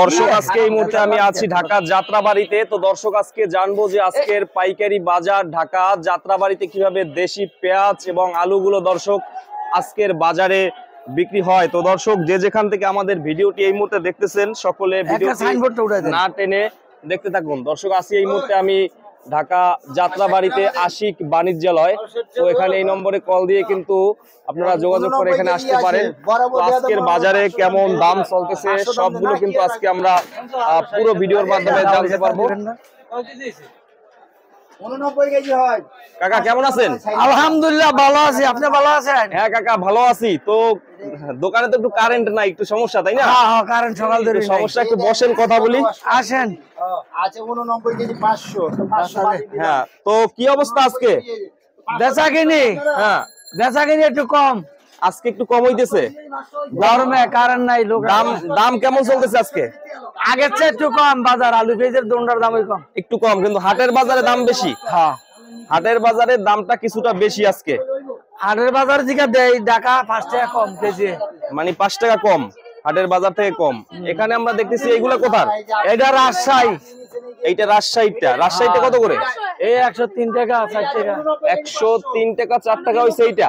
দর্শক হ্যাঁ, আজকে এই হ্যাঁ, মুহূর্তে হ্যাঁ, আমি আছি ঢাকা যাত্রাবাড়িতে তো দর্শক আজকে জানবো যে আজকের পাইকারি বাজার ঢাকা যাত্রাবাড়িতে কিভাবে দেশি পেঁয়াজ এবং আলুগুলো দর্শক আজকের বাজারে বিক্রি হয় তো দর্শক যে যেখান থেকে আমাদের ভিডিওটি এই মুহূর্তে দেখতেছেন সকলে ভিডিও না টেনে দেখতে থাকুন দর্শক আছি এই মুহূর্তে আমি ঢাকা যাত্রাবাড়িতে আশিক বাণিজ্যালয় তো এখানে এই নম্বরে কল দিয়ে কিন্তু আপনারা হ্যাঁ, যোগাযোগ করে এখানে আসতে পারেন আজকের বাজারে কেমন দাম চলতেছে সবগুলো কিন্তু আজকে আমরা পুরো আচ্ছা, ভিডিওর আচ্ছা, মাধ্যমে আচ্ছা, জানতে পারবো কাকা কেমন আছেন আলহামদুলিল্লাহ ভালো আছি আপনি ভালো আছেন হ্যাঁ কাকা ভালো আছি তো দোকানে তো একটু কারেন্ট নাই একটু সমস্যা তাই না হ্যাঁ কারেন্ট হ্যাঁ, সকাল সমস্যা একটু বসেন কথা বলি আসেন আছে হ্যাঁ তো কি অবস্থা আজকে বেচা কিনি হ্যাঁ বেচা কিনি একটু কম আজকে একটু কম হইতেছে গরমে কারেন্ট নাই লোক দাম দাম কেমন চলতেছে আজকে আগের চেয়ে একটু কম বাজার আলু পেঁয়াজের দোনটার দাম কম একটু কম কিন্তু হাটের বাজারে দাম বেশি হ্যাঁ হাটের বাজারে দামটা কিছুটা বেশি আজকে হাটের বাজার জিকা দেয় ঢাকা পাঁচ টাকা কম কেজি মানে পাঁচ টাকা কম হাটের বাজার থেকে কম এখানে আমরা দেখতেছি এইগুলা কোথার এটা রাজশাহী এইটা রাজশাহীটা রাজশাহীটা কত করে এই একশো তিন টাকা চার টাকা একশো তিন টাকা চার টাকা হয়েছে এইটা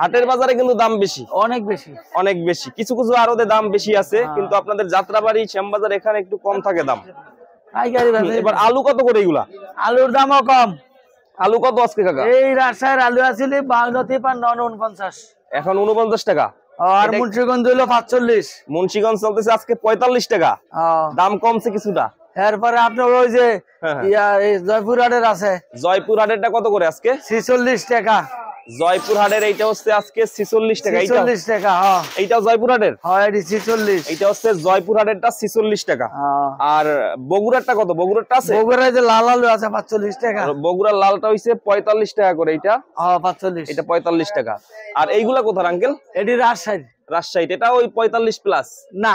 হাটের বাজারে কিন্তু দাম বেশি অনেক বেশি অনেক বেশি কিছু কিছু আরো দাম বেশি আছে হ্যাঁ। কিন্তু আপনাদের যাত্রা বাড়ি শ্যামবাজার এখানে একটু কম থাকে দাম এবার আলু কত করে এগুলা আলুর দামও কম আলু কত আজকে কাকা এই রাজশাহীর আলু আছিল বাউন্ন তিপান্ন উনপঞ্চাশ এখন উনপঞ্চাশ টাকা আর মুন্সীগঞ্জ হলো পাঁচচল্লিশ মুন্সীগঞ্জ চলতেছে আজকে পঁয়তাল্লিশ টাকা হ্যাঁ। দাম কমছে কিছুটা এরপরে আপনার ওই যে হ্যাঁ, জয়পুর হাটের আছে জয়পুর হাটের কত করে আজকে ছিচল্লিশ টাকা জয়পুরহাটের এইটা হচ্ছে আজকে ছিচল্লিশ টাকা ছিচল্লিশ টাকা হ্যাঁ। এইটা জয়পুরহাটের হ্যাঁ, ছিচল্লিশ এটা হচ্ছে এটা হচ্ছে জয়পুরহাটেরটা 46 টাকা হ্যাঁ। আর বগুড়ারটা কত বগুড়ারটা আছে বগুড়ায় যে লাল আলু আছে পাঁচচল্লিশ টাকা বগুড়ার লালটা হইছে পঁয়তাল্লিশ টাকা করে এটা পাঁচচল্লিশ এটা পঁয়তাল্লিশ টাকা আর এইগুলা কোথার আঙ্কেল এটি রাজশাহী রাজশাহী এটা ওই পঁয়তাল্লিশ প্লাস না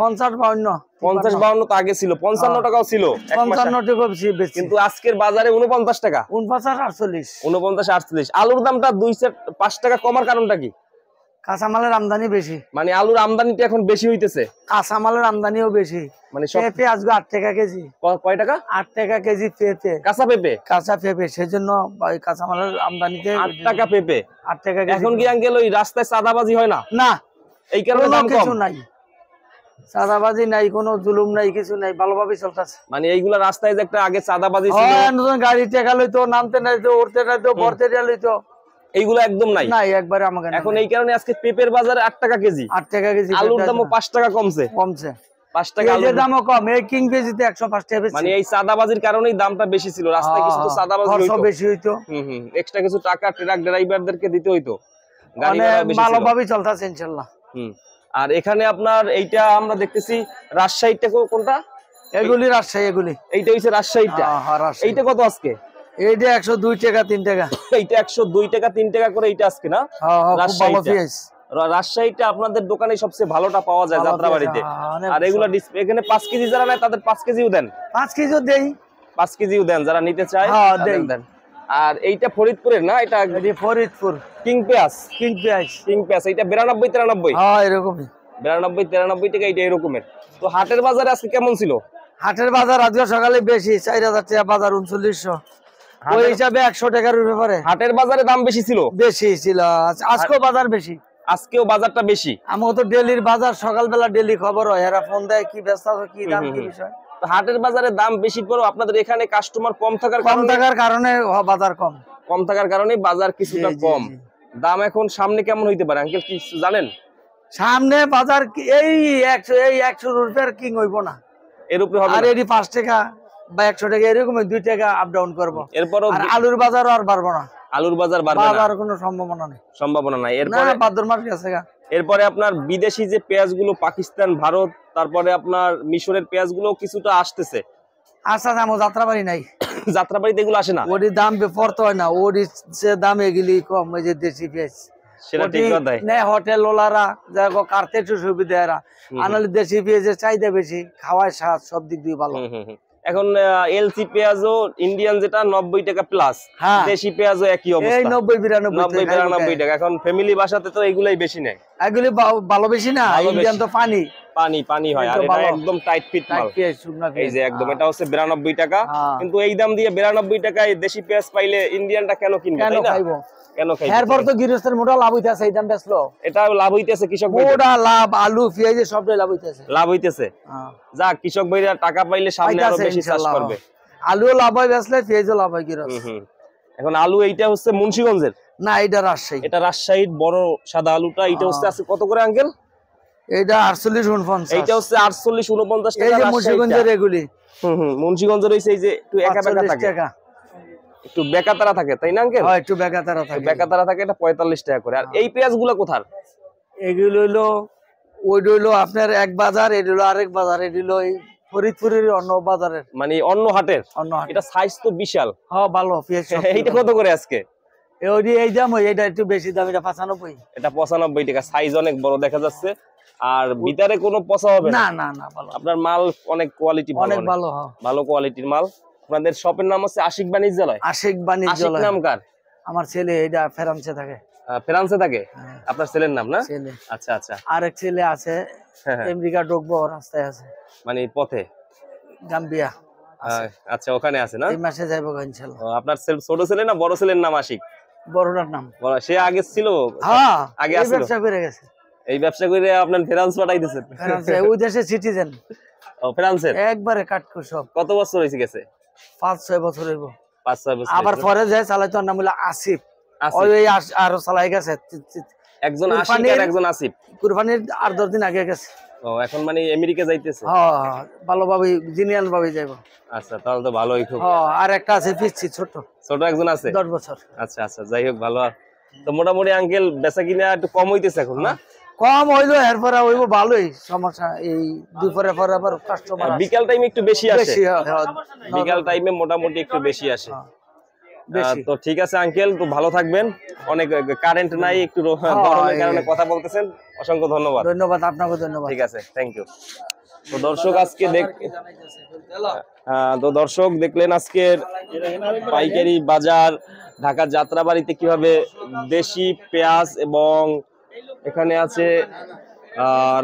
পঞ্চাশ ছিল হ্যাঁ। আমদানি বেশি মানে আলুর এখন বেশি হইতেছে কাঁচামালের আমদানিও বেশি মানে পেঁপে আসবে আট টাকা কেজি কয় টাকা আট টাকা কেজি পেঁপে কাঁচা পেঁপে কাঁচা পেঁপে সেজন্য কাঁচামালের আমদানিতে আট টাকা পেঁপে আট টাকা এখন কি আঙ্কেল ওই রাস্তায় চাঁদাবাজি হয় না না এই কারণে দাম কম নাই চাঁদাবাজি নাই কোন জুলুম নাই কিছু নাই ভালোভাবে চলতেছে মানে এইগুলা রাস্তায় যে একটা আগে চাঁদাবাজি নতুন গাড়ি টেকা লইতো নামতে নাইতো উঠতে একদম নাই এই কারণে পেঁপের টাকা কেজি টাকা কমছে কমছে টাকা দামও কম এই কিং কেজিতে টাকা মানে এই দামটা বেশি ছিল হ্যাঁ, কিছু তো বেশি হইতো এক্সট্রা কিছু টাকা দিতে হইতো ভালোভাবে চলতেছে ইনশাল্লাহ আর এখানে আপনার এইটা আমরা দেখতেছি রাজশাহীটা কোনটা এগুলি রাজশাহী এগুলি এইটা হচ্ছে রাজশাহীটা হ্যাঁ, হ্যাঁ, এইটা কত আজকে এইটা একশো দুই টাকা তিন টাকা এইটা একশো দুই টাকা তিন টাকা করে এইটা আজকে না হ্যাঁ, রাজশাহীটা আপনাদের দোকানে সবচেয়ে ভালোটা পাওয়া যায় যাত্রাবাড়িতে আর এগুলা এখানে পাঁচ কেজি যারা নেয় তাদের পাঁচ কেজিও দেন পাঁচ কেজিও দেই পাঁচ কেজিও দেন যারা নিতে চায় দেন আর এইটা ফরিদপুরের না এটা ফরিদপুর কিং কিং কিং বিরানব্বই তিরানব্বই হ্যাঁ এরকমই বিরানব্বই তিরানব্বই এইটা এরকমের তো হাটের আজকে কেমন ছিল হাটের বাজার আজকে সকালে বেশি চার হাজার বাজার উনচল্লিশশো ওই হিসাবে একশো টাকার ব্যাপারে হাটের বাজারে দাম বেশি ছিল বেশি ছিল আজকেও বাজার বেশি আজকেও বাজারটা বেশি আমার তো ডেলির বাজার সকালবেলা ডেলি খবর হয় এরা ফোন দেয় কি ব্যস্ত কি দাম কি বিষয় হাটের বাজারে দাম বেশি পড়ো আপনাদের এখানে কাস্টমার কম থাকার কম থাকার কারণে বাজার কম কম থাকার কারণে বাজার কিছুটা কম দাম এখন সামনে কেমন হইতে পারে আঙ্কেল কি জানেন সামনে বাজার এই 100 এই 100 রুপিয়ার কিং হইব না এর উপরে হবে আর এটি 5 টাকা বা 100 টাকা এরকম 2 টাকা আপ ডাউন করবো এরপরও আলুর বাজারও আর বাড়বো না আলুর বাজার বাড়বে না কোনো সম্ভাবনা নেই সম্ভাবনা নাই এরপর না ভাদ্র মাস গেছে এরপরে আপনার বিদেশি যে পেঁয়াজগুলো পাকিস্তান ভারত তারপরে আপনার মিশরের পেঁয়াজগুলো কিছুটা আসতেছে আচ্ছা, আচ্ছা আমার যাত্রাবাড়ি নাই আসে না দাম হয় না দাম কম যে দেশি পেঁয়াজ সেটা ঠিক হোটেল ওলারা সুবিধা এরা দেশি পেঁয়াজের চাহিদা বেশি স্বাদ সব দিক দিয়ে ভালো এখন এলসি পেঁয়াজও ইন্ডিয়ান যেটা নব্বই টাকা প্লাস হ্যাঁ। দেশি পেঁয়াজও একই অবস্থা নব্বই বিরানব্বই টাকা এখন ফ্যামিলি বাসাতে তো এগুলাই বেশি নেয় এগুলি ভালো বেশি না ইন্ডিয়ান তো পানি পানি পানি হয় আর এটা একদম টাইট ফিট মাল এই যে একদম হ্যাঁ। এটা হচ্ছে 92 টাকা হ্যাঁ। কিন্তু এই দাম দিয়ে 92 টাকায় দেশি পেঁয়াজ পাইলে ইন্ডিয়ানটা কেন কিনবে তাই না কেন খাই এরপর তো গৃহস্থের মোটা লাভ এই দাম এটা লাভ কৃষক মোটা লাভ আলু সবটাই লাভ লাভ যা হ্যাঁ। কৃষক ভাইরা টাকা পাইলে সামনে আরো বেশি চাষ করবে আলুও লাভ হয় পেঁয়াজও লাভ হয় গৃহস্থ এখন আলু এইটা হচ্ছে মুন্সিগঞ্জের না এটা রাজশাহী এটা রাজশাহীর বড় সাদা আলুটা এটা হ্যাঁ। হচ্ছে আছে কত করে আঙ্কেল এটা আটচল্লিশ উনপঞ্চাশ এটা হচ্ছে আটচল্লিশ উনপঞ্চাশ টাকা মুন্সিগঞ্জের এগুলি হম হম মুন্সিগঞ্জের হয়েছে এই যে একটু একা টাকা একটু বেকাতারা থাকে তাই না আঙ্কেল হ্যাঁ একটু বেকাতারা থাকে বেকাতারা থাকে এটা 45 টাকা করে আর এই পেঁয়াজগুলো কোথার এগুলো হলো ওই হলো আপনার এক বাজার এই হলো আরেক বাজার এই হলো এই ফরিদপুরের অন্য বাজারের মানে অন্য হাটের অন্য হাট এটা সাইজ তো বিশাল হ্যাঁ ভালো পেঁয়াজ এইটা কত করে আজকে এই এই দাম এটা একটু বেশি দাম এটা 95 এটা 95 টাকা সাইজ অনেক বড় দেখা যাচ্ছে আর ভিতরে কোনো পচা হবে না না না ভালো আপনার মাল অনেক কোয়ালিটি ভালো অনেক ভালো হ্যাঁ। ভালো কোয়ালিটির মাল আপনাদের শপের নাম হচ্ছে আশিক বাণিজ্যালয় আশিক বাণিজ্যালয় নাম কার আমার ছেলে এটা ফেরান্সে থাকে থাকে হ্যাঁ। আপনার ছেলের নাম না আচ্ছা আচ্ছা ছেলে আছে হ্যাঁ, হ্যাঁ। আমেরিকা রাস্তায় আছে মানে পথে গাম্বিয়া আচ্ছা ওখানে আছে না এই মাসে ইনশাআল্লাহ আপনার ছোট ছেলে না বড় ছেলের নাম আশিক বড়টার নাম সে আগে ছিল হ্যাঁ আগে ব্যবসা করে গেছে এই ব্যবসা করে আপনার ফ্রান্স পাঠাই দিয়েছেন ওই দেশে সিটিজেন ও ফ্রান্সের একবারে কাটকো সব কত বছর হয়েছে গেছে পাঁচ ছয় পাঁচ ছয় বছর আবার পরে যায় চালাইতো নাম হলো আসিফ আরো চালাই গেছে একজন আসিফ একজন আসিফ কুরবানির আর দশ দিন আগে গেছে এখন মানে আমেরিকা যাইতেছে ভালোভাবে আচ্ছা তাহলে তো আর একটা আছে পিচ্ছি ছোট ছোট একজন আছে বছর আচ্ছা আচ্ছা যাই হোক ভালো আর তো মোটামুটি আঙ্কেল বেচা কিনা একটু কম হইতেছে এখন না কম হইলো এরপর হইব ভালোই সমস্যা এই দুপুরে পরে আবার কাস্টমার বিকাল টাইমে একটু বেশি আসে হ্যাঁ, হ্যাঁ, বিকেল টাইমে মোটামুটি একটু বেশি হ্যাঁ, আসে তো ঠিক আছে আঙ্কেল তো ভালো থাকবেন অনেক কারেন্ট নাই একটু গরমের কারণে কথা বলতেছেন অসংখ্য ধন্যবাদ ধন্যবাদ আপনাকে ধন্যবাদ ঠিক আছে থ্যাংক ইউ তো দর্শক আজকে দেখ তো দর্শক দেখলেন আজকের পাইকারি বাজার ঢাকার যাত্রাবাড়িতে কিভাবে দেশি পেঁয়াজ এবং এখানে আছে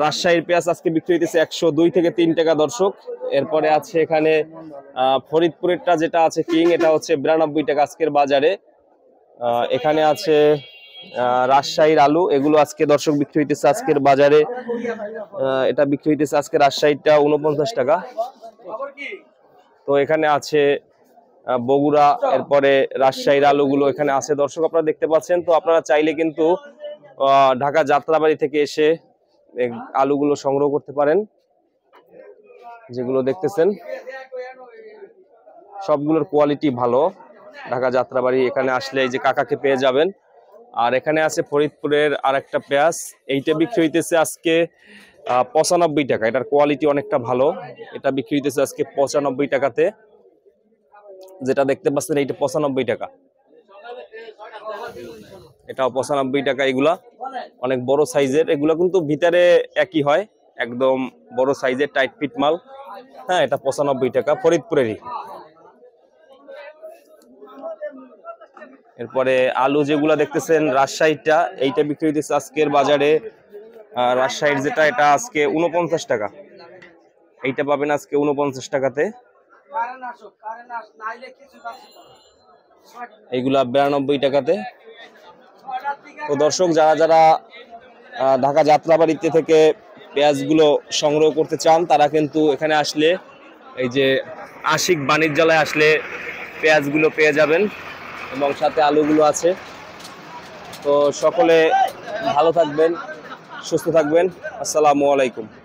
রাজশাহীর পেঁয়াজ আজকে বিক্রি হইতেছে একশো দুই থেকে তিন টাকা দর্শক এরপরে আছে এখানে ফরিদপুরেরটা যেটা আছে কিং এটা হচ্ছে বিরানব্বই টাকা আজকের বাজারে এখানে আছে রাজশাহীর আলু এগুলো আজকে দর্শক বিক্রি হইতেছে আজকের বাজারে এটা বিক্রি হইতেছে আজকে রাজশাহীরটা উনপঞ্চাশ টাকা তো এখানে আছে বগুড়া এরপরে রাজশাহীর আলুগুলো এখানে আছে দর্শক আপনারা দেখতে পাচ্ছেন তো আপনারা চাইলে কিন্তু ঢাকা যাত্রাবাড়ি থেকে এসে আলুগুলো সংগ্রহ করতে পারেন যেগুলো দেখতেছেন সবগুলোর কোয়ালিটি ভালো ঢাকা যাত্রাবাড়ি এখানে আসলে এই যে কাকাকে পেয়ে যাবেন আর এখানে আছে ফরিদপুরের আর একটা পেঁয়াজ এইটা বিক্রি হইতেছে আজকে পঁচানব্বই টাকা এটার কোয়ালিটি অনেকটা ভালো এটা বিক্রি হইতেছে আজকে পঁচানব্বই টাকাতে যেটা দেখতে পাচ্ছেন এইটা পঁচানব্বই টাকা এটাও পঁচানব্বই টাকা এগুলা অনেক বড় সাইজের এগুলা কিন্তু ভিতরে একই হয় একদম বড় সাইজের টাইট ফিট মাল হ্যাঁ এটা পঁচানব্বই টাকা ফরিদপুরেরই এরপরে আলু যেগুলা দেখতেছেন রাজশাহীটা এইটা বিক্রি হইতেছে আজকের বাজারে রাজশাহীর যেটা এটা আজকে উনপঞ্চাশ টাকা এইটা পাবেন আজকে উনপঞ্চাশ টাকাতে এইগুলা বিরানব্বই টাকাতে তো দর্শক যারা যারা ঢাকা যাত্রাবাড়িতে থেকে পেঁয়াজগুলো সংগ্রহ করতে চান তারা কিন্তু এখানে আসলে এই যে আশিক বাণিজ্যালয়ে আসলে পেঁয়াজগুলো পেয়ে যাবেন এবং সাথে আলুগুলো আছে তো সকলে ভালো থাকবেন সুস্থ থাকবেন আসসালামু আলাইকুম